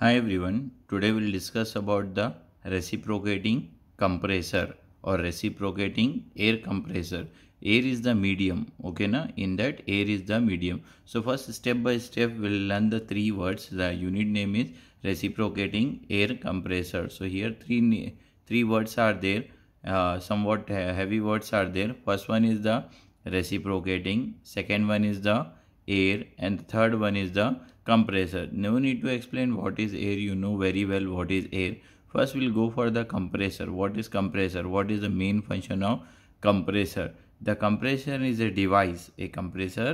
Hi everyone, today we will discuss about the reciprocating compressor or reciprocating air compressor. Air is the medium, okay na? In that air is the medium. So first step by step we will learn the three words. The unit name is reciprocating air compressor. So here three, three words are there, uh, somewhat heavy words are there. First one is the reciprocating, second one is the air and third one is the compressor no need to explain what is air you know very well what is air first we'll go for the compressor what is compressor what is the main function of compressor the compressor is a device a compressor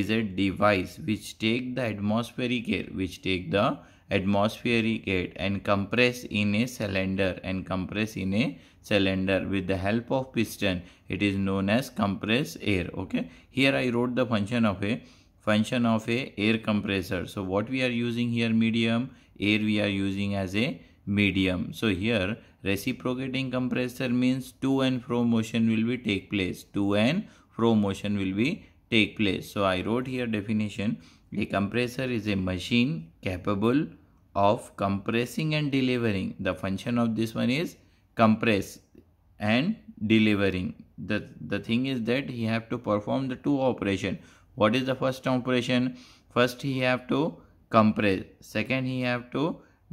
is a device which take the atmospheric air which take the atmospheric air and compress in a cylinder and compress in a cylinder with the help of piston it is known as compress air okay here i wrote the function of a function of a air compressor. So what we are using here medium, air we are using as a medium. So here reciprocating compressor means to and fro motion will be take place. To and fro motion will be take place. So I wrote here definition. A compressor is a machine capable of compressing and delivering. The function of this one is compress and delivering. The, the thing is that he have to perform the two operation what is the first operation first he have to compress second he have to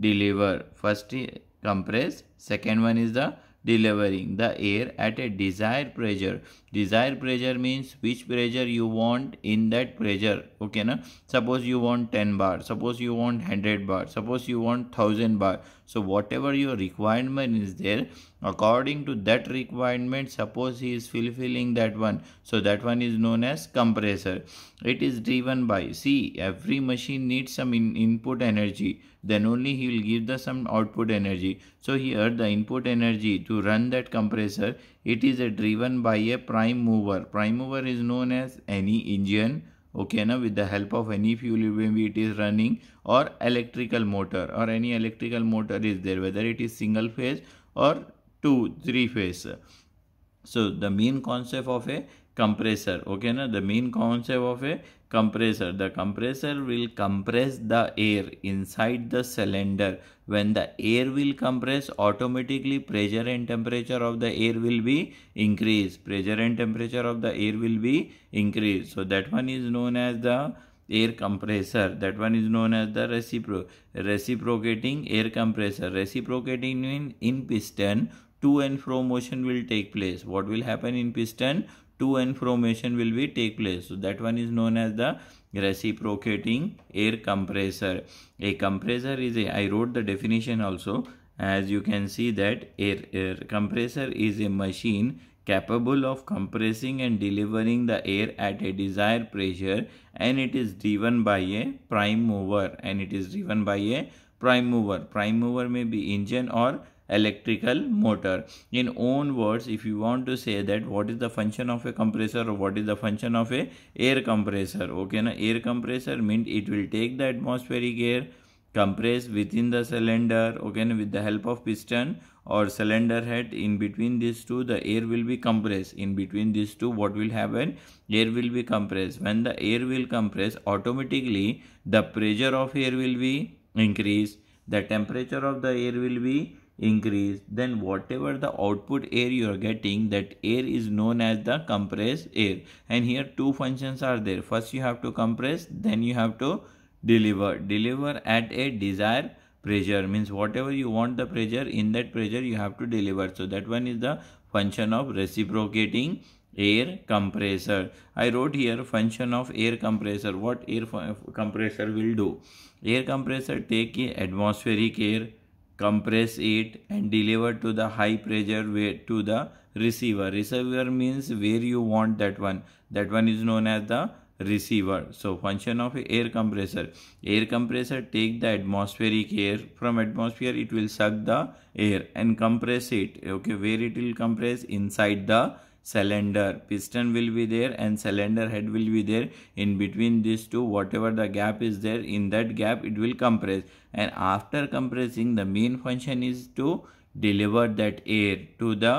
deliver first he compress second one is the delivering the air at a desired pressure desired pressure means which pressure you want in that pressure okay na suppose you want 10 bar suppose you want 100 bar suppose you want 1000 bar so whatever your requirement is there, according to that requirement, suppose he is fulfilling that one. So that one is known as compressor. It is driven by, see, every machine needs some in input energy. Then only he will give the some output energy. So here the input energy to run that compressor, it is driven by a prime mover. Prime mover is known as any engine okay now with the help of any fuel maybe it is running or electrical motor or any electrical motor is there whether it is single phase or two three phase so the main concept of a compressor okay now the main concept of a compressor the compressor will compress the air inside the cylinder when the air will compress automatically pressure and temperature of the air will be increased pressure and temperature of the air will be increased so that one is known as the air compressor that one is known as the recipro reciprocating air compressor reciprocating in, in piston to and fro motion will take place what will happen in piston two and formation will be take place so that one is known as the reciprocating air compressor a compressor is a i wrote the definition also as you can see that air, air compressor is a machine capable of compressing and delivering the air at a desired pressure and it is driven by a prime mover and it is driven by a prime mover prime mover may be engine or electrical motor in own words if you want to say that what is the function of a compressor or what is the function of a air compressor okay now air compressor means it will take the atmospheric air compress within the cylinder okay now with the help of piston or cylinder head in between these two the air will be compressed in between these two what will happen air will be compressed when the air will compress automatically the pressure of air will be increased the temperature of the air will be increase then whatever the output air you are getting that air is known as the compressed air and here two functions are there first you have to compress then you have to deliver deliver at a desired pressure means whatever you want the pressure in that pressure you have to deliver so that one is the function of reciprocating air compressor i wrote here function of air compressor what air compressor will do air compressor take atmospheric air compress it and deliver to the high pressure to the receiver. Receiver means where you want that one. That one is known as the receiver. So function of air compressor. Air compressor take the atmospheric air from atmosphere it will suck the air and compress it. Okay where it will compress inside the cylinder piston will be there and cylinder head will be there in between these two whatever the gap is there in that gap it will compress and after compressing the main function is to deliver that air to the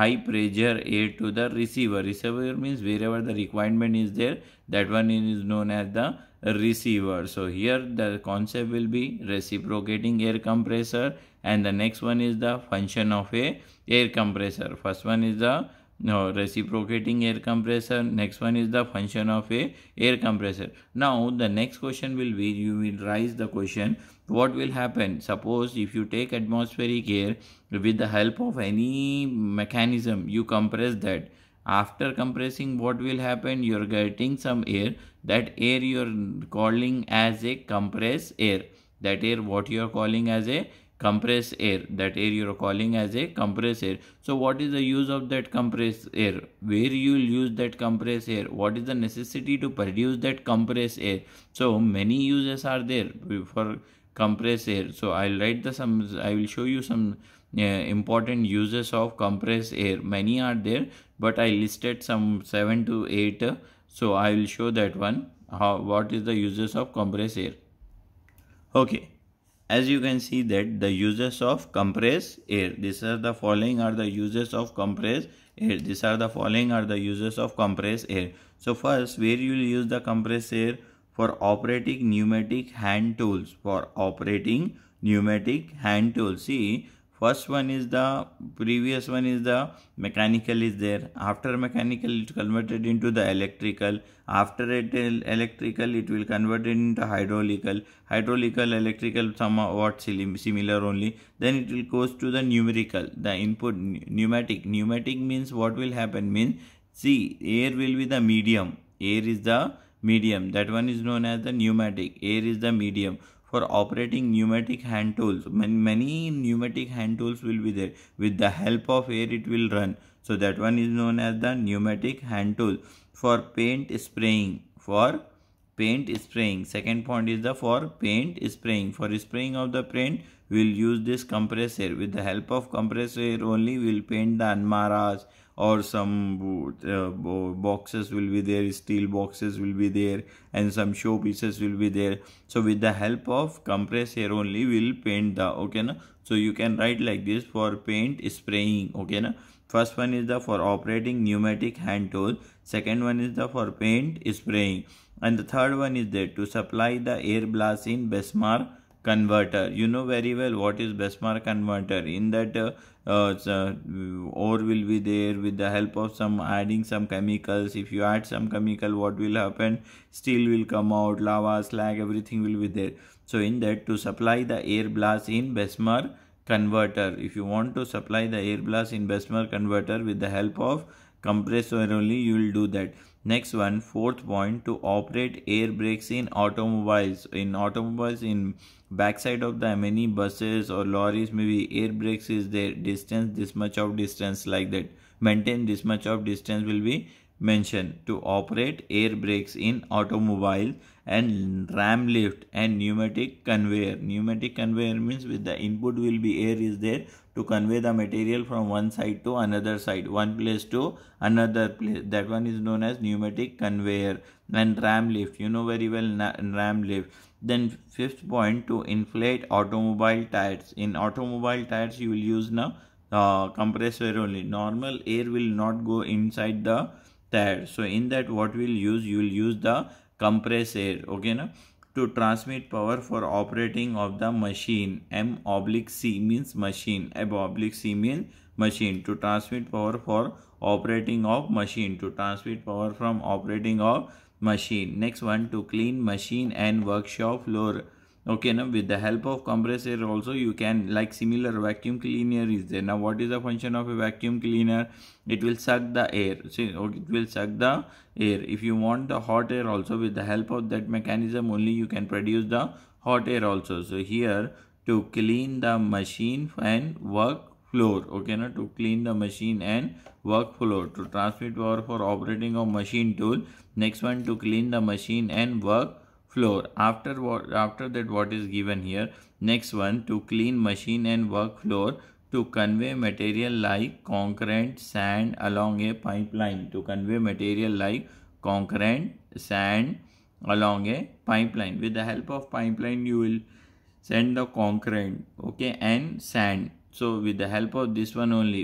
high pressure air to the receiver. Receiver means wherever the requirement is there that one is known as the receiver. So here the concept will be reciprocating air compressor and the next one is the function of a air compressor. First one is the no reciprocating air compressor next one is the function of a air compressor now the next question will be you will raise the question what will happen suppose if you take atmospheric air with the help of any mechanism you compress that after compressing what will happen you're getting some air that air you're calling as a compressed air that air what you're calling as a compressed air that air you're calling as a compressed air so what is the use of that compressed air where you'll use that compressed air what is the necessity to produce that compressed air so many uses are there for compress air so i'll write the some i will show you some uh, important uses of compress air many are there but i listed some seven to eight so i will show that one how what is the uses of compress air okay as you can see that the uses of compress air these are the following are the uses of compress air these are the following are the uses of compress air so first where you will use the compress air for operating pneumatic hand tools for operating pneumatic hand tools see first one is the previous one is the mechanical is there after mechanical it converted into the electrical after it electrical it will convert it into hydraulical hydraulical electrical what? similar only then it will goes to the numerical the input pneumatic pneumatic means what will happen means see air will be the medium air is the medium that one is known as the pneumatic air is the medium for operating pneumatic hand tools many, many pneumatic hand tools will be there with the help of air it will run so that one is known as the pneumatic hand tool for paint spraying for paint spraying second point is the for paint spraying for spraying of the paint we'll use this compressor with the help of compressor only we'll paint the anmaras or some uh, boxes will be there steel boxes will be there and some show pieces will be there so with the help of compress here only we'll paint the okay na so you can write like this for paint spraying okay na first one is the for operating pneumatic hand tool second one is the for paint spraying and the third one is there to supply the air blast in besmar converter you know very well what is Besmar converter in that uh, uh, ore will be there with the help of some adding some chemicals if you add some chemical what will happen steel will come out lava slag everything will be there so in that to supply the air blast in Besmar converter if you want to supply the air blast in Besmar converter with the help of compressor only you will do that Next one, fourth point, to operate air brakes in automobiles. In automobiles, in backside of the many buses or lorries, maybe air brakes is there, distance, this much of distance like that. Maintain this much of distance will be mentioned. To operate air brakes in automobile, and ram lift and pneumatic conveyor. Pneumatic conveyor means with the input will be air is there to convey the material from one side to another side, one place to another place. That one is known as pneumatic conveyor and ram lift. You know very well ram lift. Then fifth point to inflate automobile tires. In automobile tires you will use now uh, compressor only. Normal air will not go inside the tire. So in that what we'll use, you will use the compress air okay no to transmit power for operating of the machine m oblique c means machine m oblique c means machine to transmit power for operating of machine to transmit power from operating of machine next one to clean machine and workshop floor okay now with the help of compressor also you can like similar vacuum cleaner is there now what is the function of a vacuum cleaner it will suck the air see okay, oh, it will suck the air if you want the hot air also with the help of that mechanism only you can produce the hot air also so here to clean the machine and work floor okay now to clean the machine and work floor to transmit power for operating of machine tool next one to clean the machine and work floor after what after that what is given here next one to clean machine and work floor to convey material like concrete sand along a pipeline to convey material like concrete sand along a pipeline with the help of pipeline you will send the concrete okay and sand so with the help of this one only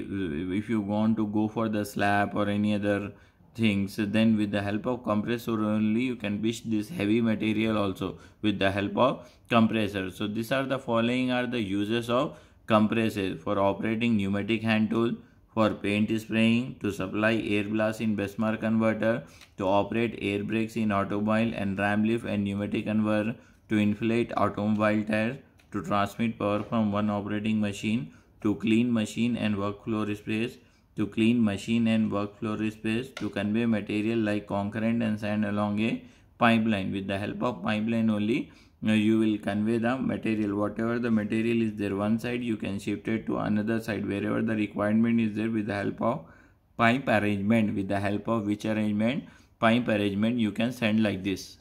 if you want to go for the slab or any other things then with the help of compressor only you can push this heavy material also with the help of compressor so these are the following are the uses of compressor for operating pneumatic hand tool for paint spraying to supply air blast in Besmar converter to operate air brakes in automobile and ram lift and pneumatic converter to inflate automobile tires to transmit power from one operating machine to clean machine and workflow sprays to clean machine and workflow space, to convey material like concrete and sand along a pipeline. With the help of pipeline only, uh, you will convey the material. Whatever the material is there one side, you can shift it to another side wherever the requirement is there with the help of pipe arrangement. With the help of which arrangement? Pipe arrangement you can send like this.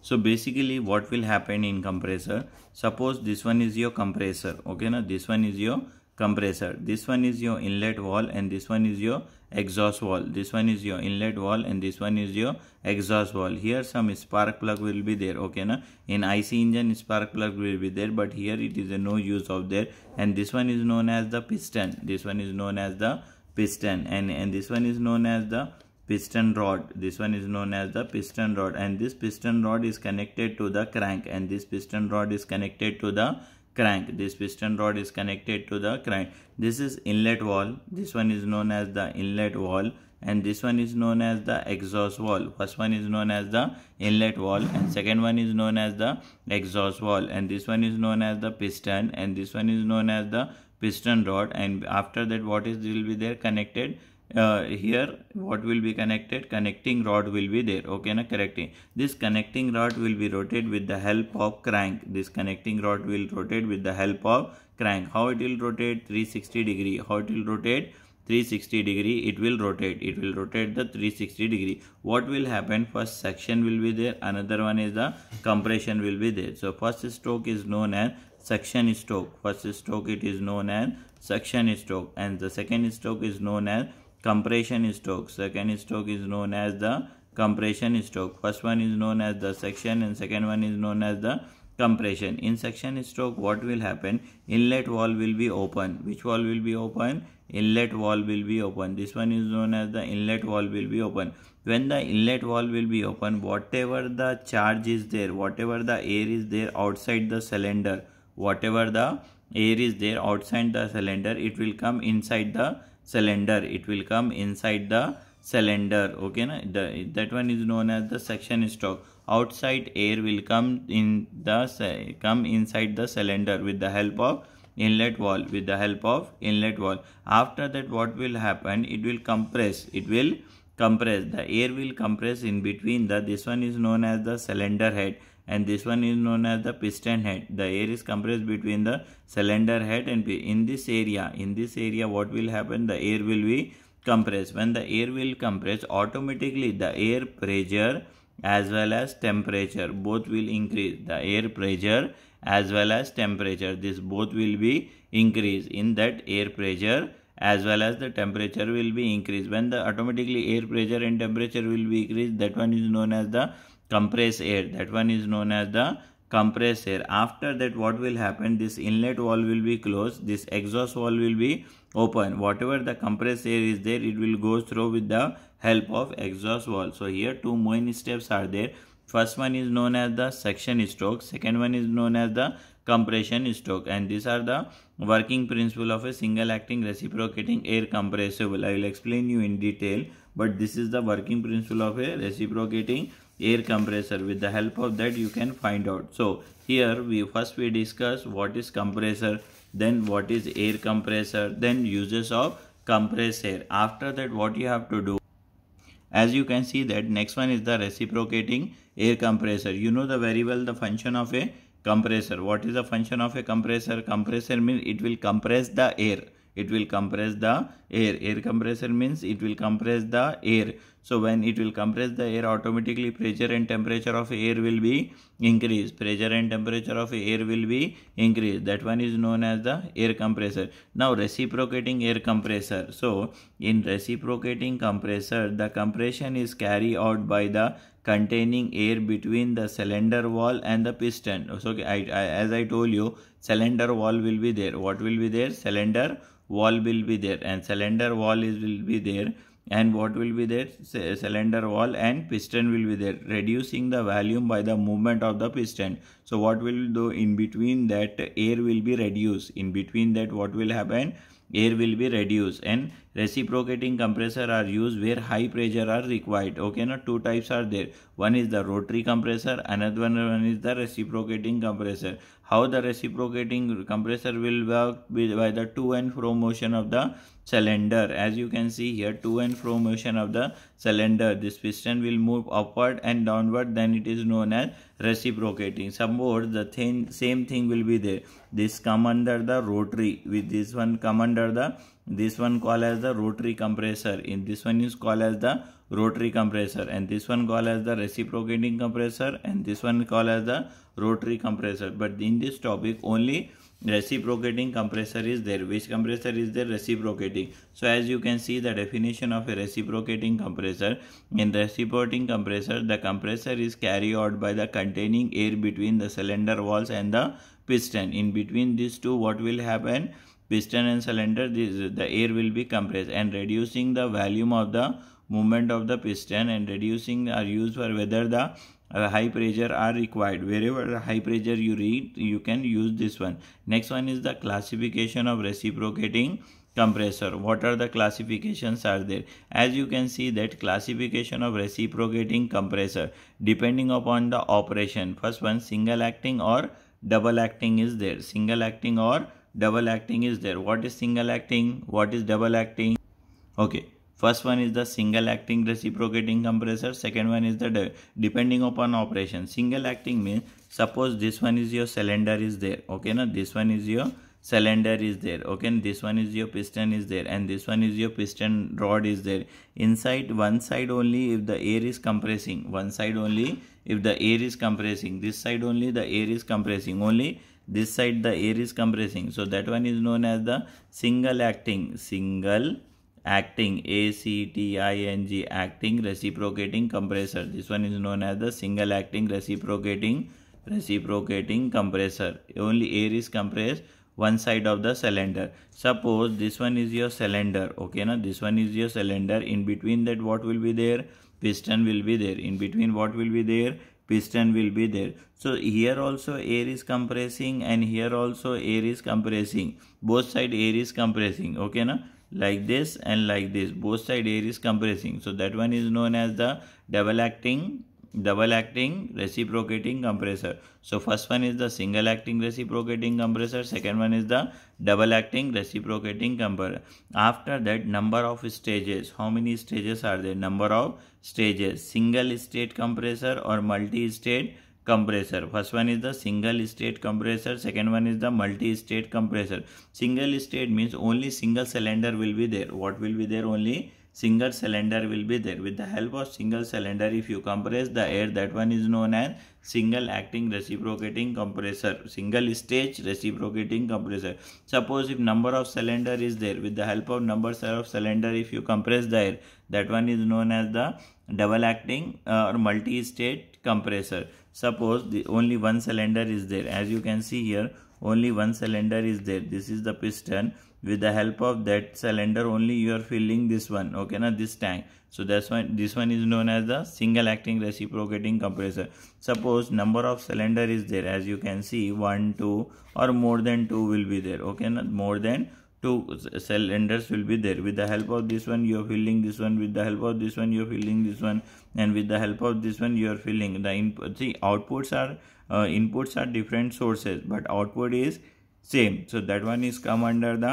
So basically what will happen in compressor, suppose this one is your compressor, okay now this one is your compressor this one is your inlet wall and this one is your exhaust wall this one is your inlet wall and this one is your exhaust wall here some spark plug will be there okay na in ic engine spark plug will be there but here it is a no use of there and this one is known as the piston this one is known as the piston and and this one is known as the piston rod this one is known as the piston rod and this piston rod is connected to the crank and this piston rod is connected to the crank this piston rod is connected to the crank this is inlet wall this one is known as the inlet wall and this one is known as the exhaust wall first one is known as the inlet wall and second one is known as the exhaust wall and this one is known as the piston and this one is known as the piston rod and after that what is will be there connected uh, here what will be connected connecting rod will be there okay na correcting this connecting rod will be rotated with the help of crank this connecting rod will rotate with the help of crank how it will rotate 360 degree how it will rotate 360 degree it will rotate it will rotate the 360 degree what will happen first section will be there another one is the compression will be there so first stroke is known as suction stroke first stroke it is known as suction stroke and the second stroke is known as compression stroke. Second stroke is known as the compression stroke. First one is known as the section and second one is known as the compression. In section stroke what will happen? Inlet wall will be open. Which wall will be open? Inlet wall will be open. This one is known as the inlet wall will be open. When the inlet wall will be open, whatever the charge is there, whatever the air is there outside the cylinder, whatever the air is there outside the cylinder, it will come inside the cylinder it will come inside the cylinder okay na? The, that one is known as the suction stroke outside air will come in the come inside the cylinder with the help of inlet wall, with the help of inlet wall. after that what will happen it will compress it will compress the air will compress in between the this one is known as the cylinder head and this one is known as the piston head the air is compressed between the cylinder head and in this area in this area what will happen the air will be compressed when the air will compress automatically the air pressure as well as temperature both will increase the air pressure as well as temperature this both will be increase in that air pressure as well as the temperature will be increased when the automatically air pressure and temperature will be increased that one is known as the compressed air that one is known as the compressed air after that what will happen this inlet valve will be closed this exhaust valve will be open whatever the compressed air is there it will go through with the help of exhaust valve so here two main steps are there first one is known as the suction stroke second one is known as the compression stroke and these are the working principle of a single acting reciprocating air compressible i will explain you in detail but this is the working principle of a reciprocating air compressor with the help of that you can find out so here we first we discuss what is compressor then what is air compressor then uses of compressed air after that what you have to do as you can see that next one is the reciprocating air compressor you know the very well the function of a compressor what is the function of a compressor compressor means it will compress the air it will compress the air air compressor means it will compress the air so when it will compress the air automatically pressure and temperature of air will be increased pressure and temperature of air will be increased that one is known as the air compressor now reciprocating air compressor so in reciprocating compressor the compression is carried out by the containing air between the cylinder wall and the piston. So I, I, as I told you, cylinder wall will be there. What will be there? Cylinder wall will be there and cylinder wall is will be there and what will be there C cylinder wall and piston will be there reducing the volume by the movement of the piston so what will do in between that air will be reduced in between that what will happen air will be reduced and reciprocating compressor are used where high pressure are required okay now two types are there one is the rotary compressor another one is the reciprocating compressor how the reciprocating compressor will work by the to and fro motion of the cylinder as you can see here to and fro motion of the cylinder this piston will move upward and downward then it is known as reciprocating some the same thing will be there this come under the rotary with this one come under the this one called as the rotary compressor in this one is called as the rotary compressor and this one called as the reciprocating compressor and this one called as the rotary compressor but in this topic only reciprocating compressor is there which compressor is there reciprocating so as you can see the definition of a reciprocating compressor in reciprocating compressor the compressor is carried out by the containing air between the cylinder walls and the piston in between these two what will happen piston and cylinder this, the air will be compressed and reducing the volume of the movement of the piston and reducing are used for whether the uh, high pressure are required wherever high pressure you read you can use this one next one is the classification of reciprocating compressor what are the classifications are there as you can see that classification of reciprocating compressor depending upon the operation first one single acting or double acting is there single acting or double acting is there what is single acting what is double acting okay First one is the single acting reciprocating compressor. Second one is the de depending upon operation. Single acting means suppose this one is your cylinder is there. Okay, now this one is your cylinder is there. Okay, and this one is your piston is there, and this one is your piston rod is there. Inside one side only if the air is compressing. One side only if the air is compressing. This side only the air is compressing. Only this side the air is compressing. So that one is known as the single acting single acting acting acting reciprocating compressor this one is known as the single acting reciprocating reciprocating compressor only air is compressed one side of the cylinder suppose this one is your cylinder okay now this one is your cylinder in between that what will be there piston will be there in between what will be there piston will be there so here also air is compressing and here also air is compressing both side air is compressing okay now like this and like this both side air is compressing so that one is known as the double acting double acting reciprocating compressor so first one is the single acting reciprocating compressor second one is the double acting reciprocating compressor after that number of stages how many stages are there number of stages single state compressor or multi state compressor first one is the single state compressor second one is the multi state compressor single state means only single cylinder will be there what will be there only single cylinder will be there with the help of single cylinder if you compress the air that one is known as single acting reciprocating compressor single stage reciprocating compressor suppose if number of cylinder is there with the help of number of cylinder if you compress the air that one is known as the double acting uh, or multi state compressor suppose the only one cylinder is there as you can see here only one cylinder is there this is the piston with the help of that cylinder only you are filling this one okay now this tank so that's why this one is known as the single acting reciprocating compressor suppose number of cylinder is there as you can see one two or more than two will be there okay now more than two cylinders will be there with the help of this one you are filling this one with the help of this one you are filling this one and with the help of this one you are filling the input see outputs are uh, inputs are different sources but output is same so that one is come under the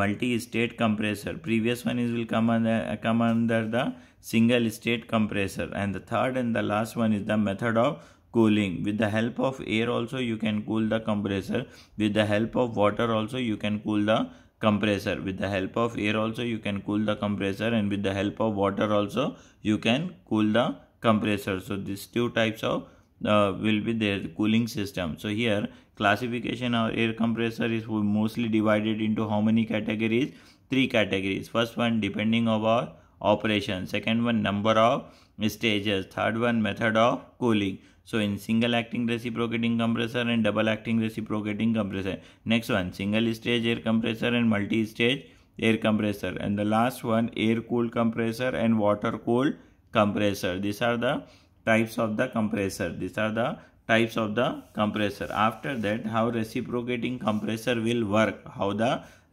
multi-state compressor previous one is will come under uh, come under the single state compressor and the third and the last one is the method of cooling with the help of air also you can cool the compressor with the help of water also you can cool the compressor with the help of air also you can cool the compressor and with the help of water also you can cool the compressor so these two types of uh, will be there the cooling system so here classification of air compressor is mostly divided into how many categories three categories first one depending of our operation second one number of stages third one method of cooling so in single acting reciprocating compressor and double acting reciprocating compressor next one single stage air compressor and multi stage air compressor and the last one air cooled compressor and water cooled compressor these are the types of the compressor. These are the types of the compressor. After that, how reciprocating compressor will work, how the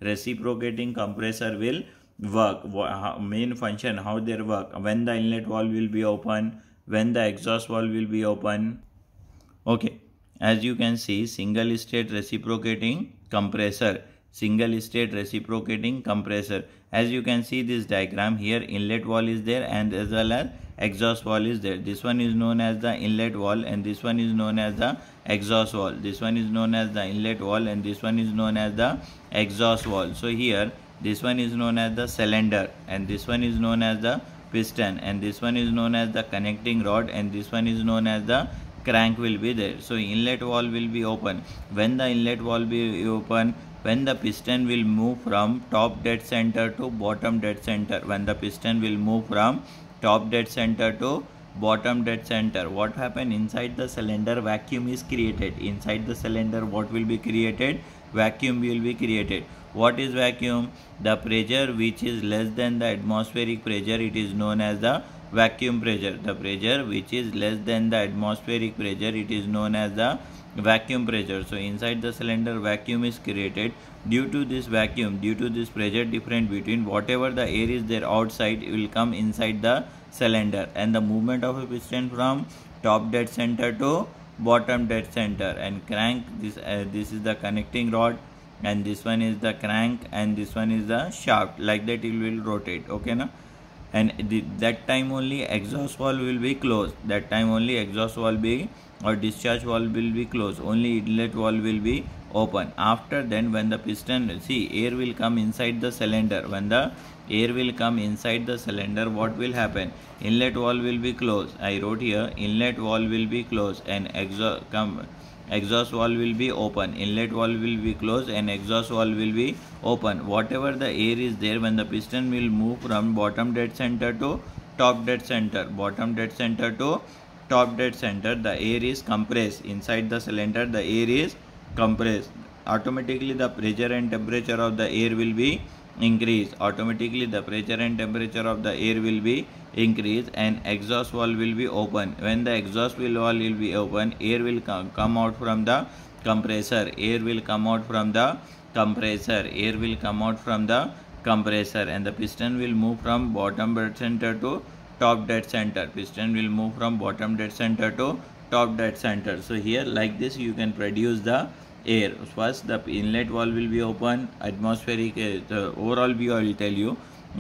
reciprocating compressor will work, main function, how they work, when the inlet valve will be open, when the exhaust valve will be open. Okay, as you can see, single state reciprocating compressor single state reciprocating compressor as you can see this diagram here inlet wall is there and as well as exhaust wall is there this one is known as the inlet wall and this one is known as the exhaust wall this one is known as the inlet wall and this one is known as the exhaust wall so here this one is known as the cylinder and this one is known as the piston and this one is known as the connecting rod and this one is known as the crank will be there so inlet wall will be open when the inlet wall be open when the piston will move from top dead center to bottom dead center when the piston will move from top dead center to bottom dead center what happen inside the cylinder vacuum is created inside the cylinder what will be created vacuum will be created what is vacuum the pressure which is less than the atmospheric pressure it is known as the vacuum pressure the pressure which is less than the atmospheric pressure it is known as the vacuum pressure so inside the cylinder vacuum is created due to this vacuum due to this pressure difference between whatever the air is there outside will come inside the cylinder and the movement of a piston from top dead center to bottom dead center and crank this uh, this is the connecting rod and this one is the crank and this one is the shaft like that it will rotate okay now and the, that time only exhaust valve will be closed that time only exhaust valve be or discharge valve will be closed only inlet valve will be open after then when the piston see air will come inside the cylinder when the air will come inside the cylinder what will happen inlet valve will be closed i wrote here inlet valve will be closed and exhaust come exhaust valve will be open inlet valve will be closed and exhaust valve will be open whatever the air is there when the piston will move from bottom dead center to top dead center bottom dead center to top dead center the air is compressed inside the cylinder the air is compressed automatically the pressure and temperature of the air will be increased automatically the pressure and temperature of the air will be increase and exhaust valve will be open when the exhaust valve will be open air will come out from the compressor air will come out from the compressor air will come out from the compressor and the piston will move from bottom dead center to top dead center piston will move from bottom dead center to top dead center so here like this you can produce the air first the inlet valve will be open atmospheric uh, overall view i will tell you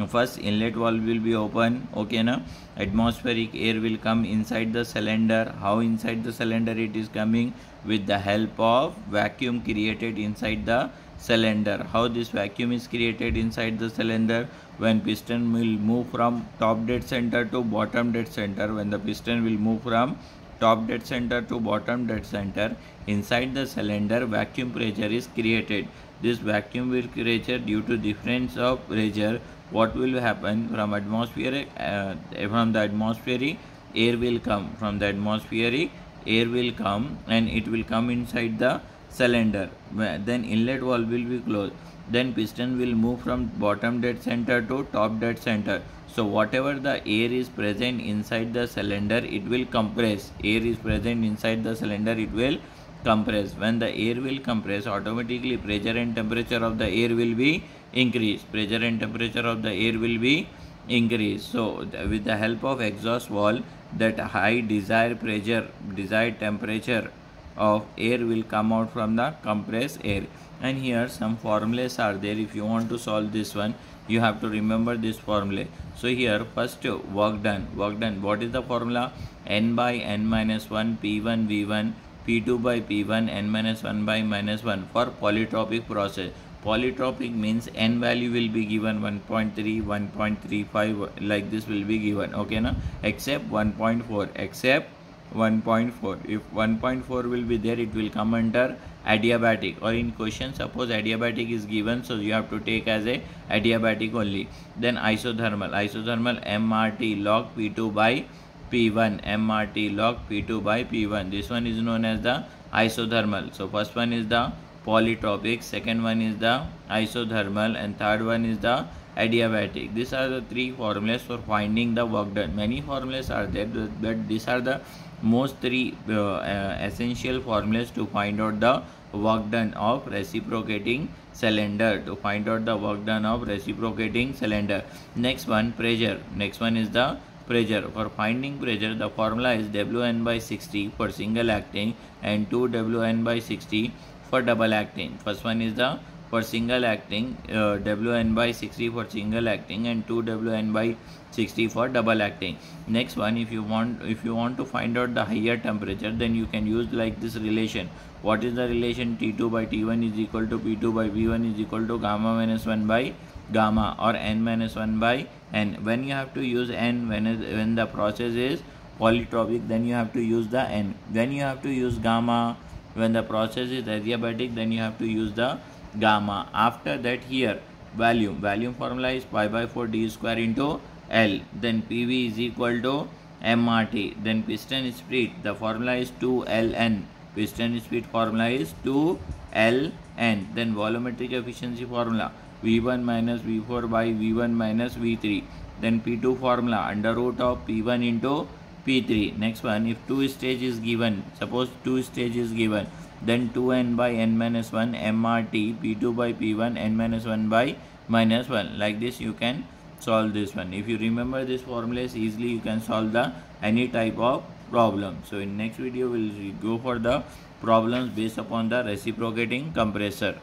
first inlet valve will be open okay now atmospheric air will come inside the cylinder how inside the cylinder it is coming with the help of vacuum created inside the cylinder how this vacuum is created inside the cylinder when piston will move from top dead center to bottom dead center when the piston will move from top dead center to bottom dead center inside the cylinder vacuum pressure is created this vacuum will create due to difference of pressure what will happen from atmosphere? uh, from the atmospheric air will come from the atmospheric air will come and it will come inside the cylinder then inlet valve will be closed then piston will move from bottom dead center to top dead center so whatever the air is present inside the cylinder it will compress air is present inside the cylinder it will compress. When the air will compress, automatically pressure and temperature of the air will be increased. Pressure and temperature of the air will be increased. So with the help of exhaust valve, that high desired pressure, desired temperature of air will come out from the compressed air and here some formulas are there if you want to solve this one you have to remember this formula so here first work done work done what is the formula n by n minus 1 p1 v1 P2 by P1, n minus 1 by minus 1 for polytropic process. Polytropic means n value will be given 1.3, 1.35 like this will be given okay na except 1.4 except 1.4 if 1.4 will be there it will come under adiabatic or in question suppose adiabatic is given so you have to take as a adiabatic only then isothermal isothermal mrt log p2 by P1 MRT log P2 by P1. This one is known as the isothermal. So first one is the polytropic, second one is the isothermal and third one is the adiabatic. These are the three formulas for finding the work done. Many formulas are there but these are the most three uh, uh, essential formulas to find out the work done of reciprocating cylinder to find out the work done of reciprocating cylinder next one pressure next one is the pressure. For finding pressure, the formula is Wn by 60 for single acting and 2Wn by 60 for double acting. First one is the for single acting, uh, Wn by 60 for single acting and 2Wn by 60 for double acting. Next one, if you want, if you want to find out the higher temperature, then you can use like this relation. What is the relation? T2 by T1 is equal to P2 by P1 is equal to gamma minus 1 by gamma or n minus 1 by and when you have to use n when is, when the process is polytropic then you have to use the n when you have to use gamma when the process is adiabatic then you have to use the gamma after that here volume volume formula is pi by 4 d square into l then pv is equal to mrt then piston speed the formula is 2ln piston speed formula is 2ln then volumetric efficiency formula v1 minus v4 by v1 minus v3 then p2 formula under root of p1 into p3 next one if two stage is given suppose two stage is given then 2n by n minus 1 mrt p2 by p1 n minus 1 by minus 1 like this you can solve this one if you remember this formulas easily you can solve the any type of problem so in next video we'll go for the problems based upon the reciprocating compressor